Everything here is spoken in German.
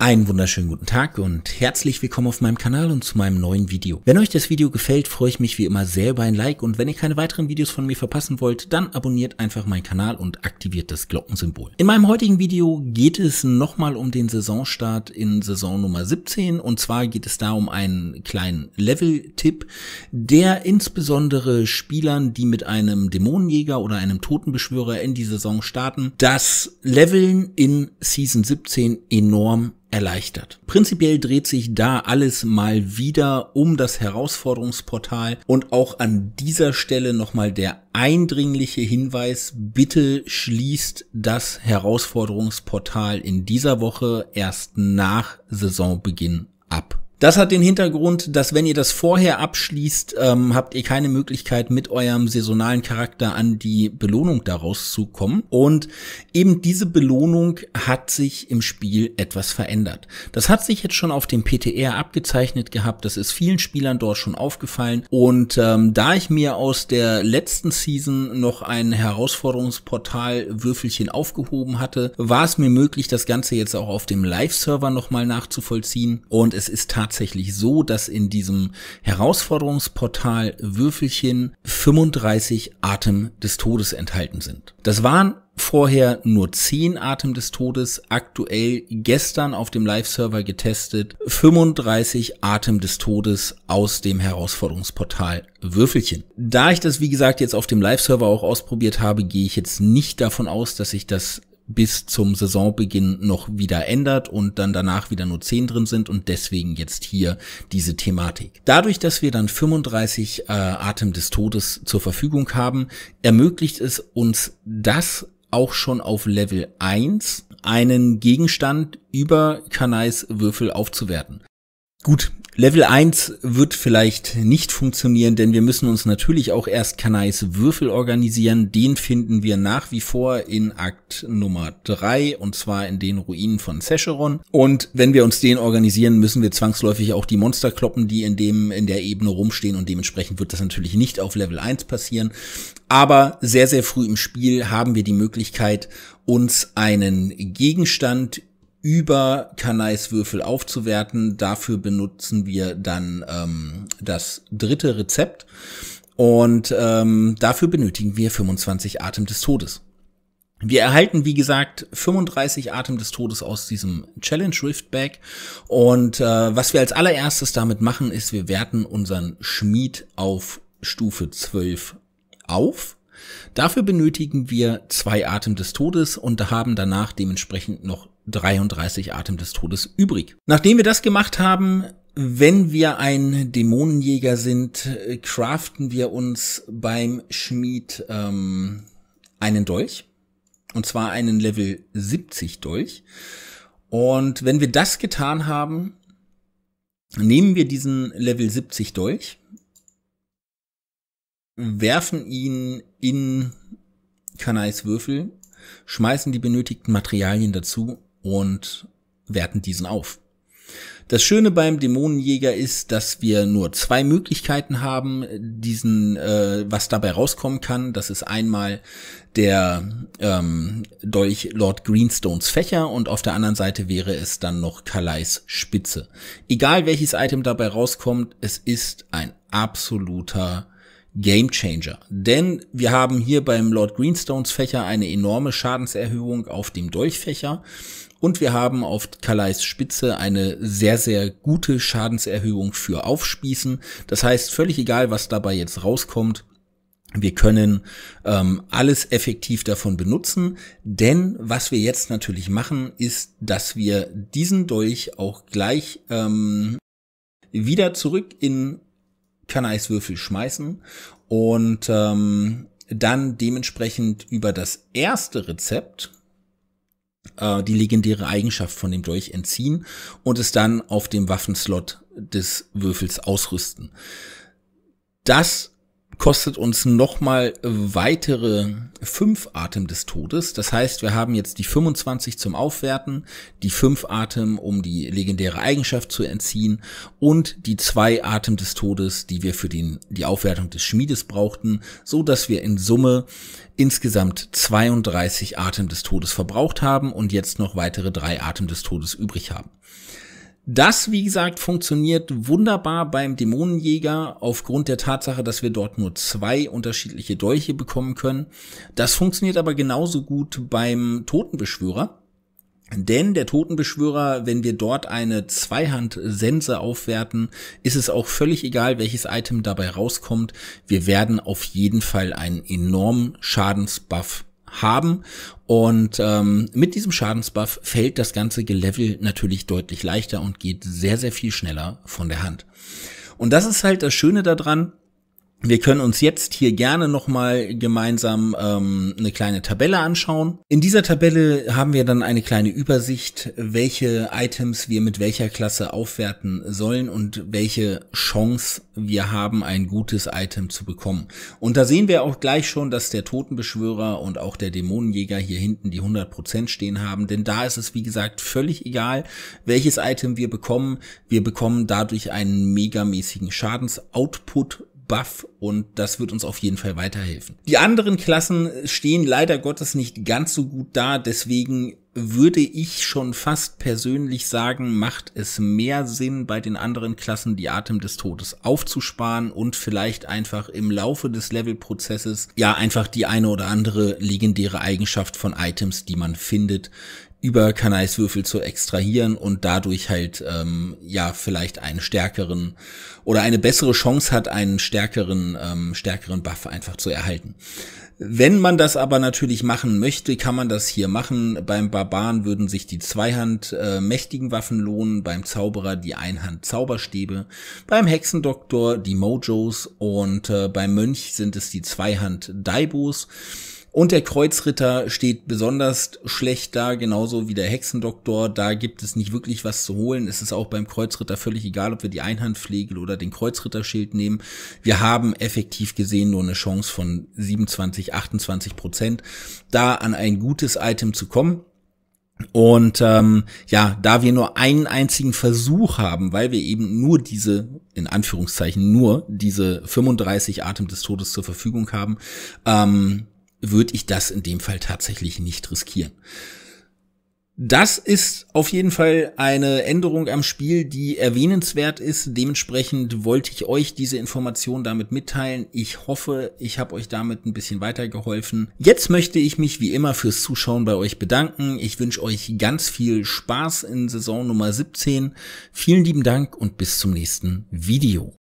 Einen wunderschönen guten Tag und herzlich willkommen auf meinem Kanal und zu meinem neuen Video. Wenn euch das Video gefällt, freue ich mich wie immer sehr über ein Like und wenn ihr keine weiteren Videos von mir verpassen wollt, dann abonniert einfach meinen Kanal und aktiviert das Glockensymbol. In meinem heutigen Video geht es nochmal um den Saisonstart in Saison Nummer 17 und zwar geht es da um einen kleinen Level-Tipp, der insbesondere Spielern, die mit einem Dämonenjäger oder einem Totenbeschwörer in die Saison starten, das Leveln in Season 17 enorm erleichtert. Prinzipiell dreht sich da alles mal wieder um das Herausforderungsportal und auch an dieser Stelle nochmal der eindringliche Hinweis, bitte schließt das Herausforderungsportal in dieser Woche erst nach Saisonbeginn ab. Das hat den Hintergrund, dass wenn ihr das vorher abschließt, ähm, habt ihr keine Möglichkeit, mit eurem saisonalen Charakter an die Belohnung daraus zu kommen. Und eben diese Belohnung hat sich im Spiel etwas verändert. Das hat sich jetzt schon auf dem PTR abgezeichnet gehabt. Das ist vielen Spielern dort schon aufgefallen. Und ähm, da ich mir aus der letzten Season noch ein Herausforderungsportal-Würfelchen aufgehoben hatte, war es mir möglich, das Ganze jetzt auch auf dem Live-Server nochmal nachzuvollziehen. Und es ist tatsächlich tatsächlich so, dass in diesem Herausforderungsportal Würfelchen 35 Atem des Todes enthalten sind. Das waren vorher nur 10 Atem des Todes, aktuell gestern auf dem Live-Server getestet, 35 Atem des Todes aus dem Herausforderungsportal Würfelchen. Da ich das, wie gesagt, jetzt auf dem Live-Server auch ausprobiert habe, gehe ich jetzt nicht davon aus, dass ich das bis zum Saisonbeginn noch wieder ändert und dann danach wieder nur 10 drin sind und deswegen jetzt hier diese Thematik. Dadurch, dass wir dann 35 äh, Atem des Todes zur Verfügung haben, ermöglicht es uns das auch schon auf Level 1 einen Gegenstand über Kanais Würfel aufzuwerten. Gut, Level 1 wird vielleicht nicht funktionieren, denn wir müssen uns natürlich auch erst Kanais Würfel organisieren. Den finden wir nach wie vor in Akt Nummer 3 und zwar in den Ruinen von Sescheron. Und wenn wir uns den organisieren, müssen wir zwangsläufig auch die Monster kloppen, die in dem, in der Ebene rumstehen und dementsprechend wird das natürlich nicht auf Level 1 passieren. Aber sehr, sehr früh im Spiel haben wir die Möglichkeit, uns einen Gegenstand über Kanais Würfel aufzuwerten. Dafür benutzen wir dann ähm, das dritte Rezept und ähm, dafür benötigen wir 25 Atem des Todes. Wir erhalten, wie gesagt, 35 Atem des Todes aus diesem Challenge Rift Bag. Und äh, was wir als allererstes damit machen, ist, wir werten unseren Schmied auf Stufe 12 auf. Dafür benötigen wir zwei Atem des Todes und haben danach dementsprechend noch 33 Atem des Todes übrig. Nachdem wir das gemacht haben, wenn wir ein Dämonenjäger sind, craften wir uns beim Schmied ähm, einen Dolch. Und zwar einen Level 70 Dolch. Und wenn wir das getan haben, nehmen wir diesen Level 70 Dolch, werfen ihn in Kanais Würfel, schmeißen die benötigten Materialien dazu und werten diesen auf. Das Schöne beim Dämonenjäger ist, dass wir nur zwei Möglichkeiten haben, diesen, äh, was dabei rauskommen kann. Das ist einmal der ähm, Dolch Lord Greenstones Fächer und auf der anderen Seite wäre es dann noch Kalais Spitze. Egal welches Item dabei rauskommt, es ist ein absoluter Game Changer. Denn wir haben hier beim Lord Greenstones Fächer eine enorme Schadenserhöhung auf dem Dolchfächer und wir haben auf Kalais Spitze eine sehr, sehr gute Schadenserhöhung für Aufspießen. Das heißt, völlig egal, was dabei jetzt rauskommt, wir können ähm, alles effektiv davon benutzen, denn was wir jetzt natürlich machen, ist, dass wir diesen Dolch auch gleich ähm, wieder zurück in kann Eiswürfel schmeißen und ähm, dann dementsprechend über das erste Rezept äh, die legendäre Eigenschaft von dem Dolch entziehen und es dann auf dem Waffenslot des Würfels ausrüsten. Das kostet uns nochmal weitere fünf Atem des Todes. Das heißt, wir haben jetzt die 25 zum Aufwerten, die fünf Atem, um die legendäre Eigenschaft zu entziehen und die zwei Atem des Todes, die wir für den, die Aufwertung des Schmiedes brauchten, so dass wir in Summe insgesamt 32 Atem des Todes verbraucht haben und jetzt noch weitere drei Atem des Todes übrig haben. Das, wie gesagt, funktioniert wunderbar beim Dämonenjäger aufgrund der Tatsache, dass wir dort nur zwei unterschiedliche Dolche bekommen können. Das funktioniert aber genauso gut beim Totenbeschwörer. Denn der Totenbeschwörer, wenn wir dort eine Zweihand-Sense aufwerten, ist es auch völlig egal, welches Item dabei rauskommt. Wir werden auf jeden Fall einen enormen Schadensbuff haben. Und ähm, mit diesem Schadensbuff fällt das ganze Gelevel natürlich deutlich leichter und geht sehr, sehr viel schneller von der Hand. Und das ist halt das Schöne daran, wir können uns jetzt hier gerne nochmal gemeinsam ähm, eine kleine Tabelle anschauen. In dieser Tabelle haben wir dann eine kleine Übersicht, welche Items wir mit welcher Klasse aufwerten sollen und welche Chance wir haben, ein gutes Item zu bekommen. Und da sehen wir auch gleich schon, dass der Totenbeschwörer und auch der Dämonenjäger hier hinten die 100% stehen haben, denn da ist es wie gesagt völlig egal, welches Item wir bekommen. Wir bekommen dadurch einen megamäßigen Schadensoutput Buff und das wird uns auf jeden Fall weiterhelfen. Die anderen Klassen stehen leider Gottes nicht ganz so gut da, deswegen würde ich schon fast persönlich sagen, macht es mehr Sinn, bei den anderen Klassen die Atem des Todes aufzusparen und vielleicht einfach im Laufe des Levelprozesses ja einfach die eine oder andere legendäre Eigenschaft von Items, die man findet, über Kanaiswürfel zu extrahieren und dadurch halt ähm, ja vielleicht einen stärkeren oder eine bessere Chance hat, einen stärkeren ähm, stärkeren Buff einfach zu erhalten. Wenn man das aber natürlich machen möchte, kann man das hier machen. Beim Barbaren würden sich die Zweihand äh, mächtigen Waffen lohnen, beim Zauberer die Einhand Zauberstäbe, beim Hexendoktor die Mojos und äh, beim Mönch sind es die Zweihand Daibos. Und der Kreuzritter steht besonders schlecht da, genauso wie der Hexendoktor. Da gibt es nicht wirklich was zu holen. Es ist auch beim Kreuzritter völlig egal, ob wir die Einhandflegel oder den Kreuzritterschild nehmen. Wir haben effektiv gesehen nur eine Chance von 27, 28 Prozent, da an ein gutes Item zu kommen. Und ähm, ja, da wir nur einen einzigen Versuch haben, weil wir eben nur diese, in Anführungszeichen nur diese 35 Atem des Todes zur Verfügung haben, ähm, würde ich das in dem Fall tatsächlich nicht riskieren. Das ist auf jeden Fall eine Änderung am Spiel, die erwähnenswert ist. Dementsprechend wollte ich euch diese Information damit mitteilen. Ich hoffe, ich habe euch damit ein bisschen weitergeholfen. Jetzt möchte ich mich wie immer fürs Zuschauen bei euch bedanken. Ich wünsche euch ganz viel Spaß in Saison Nummer 17. Vielen lieben Dank und bis zum nächsten Video.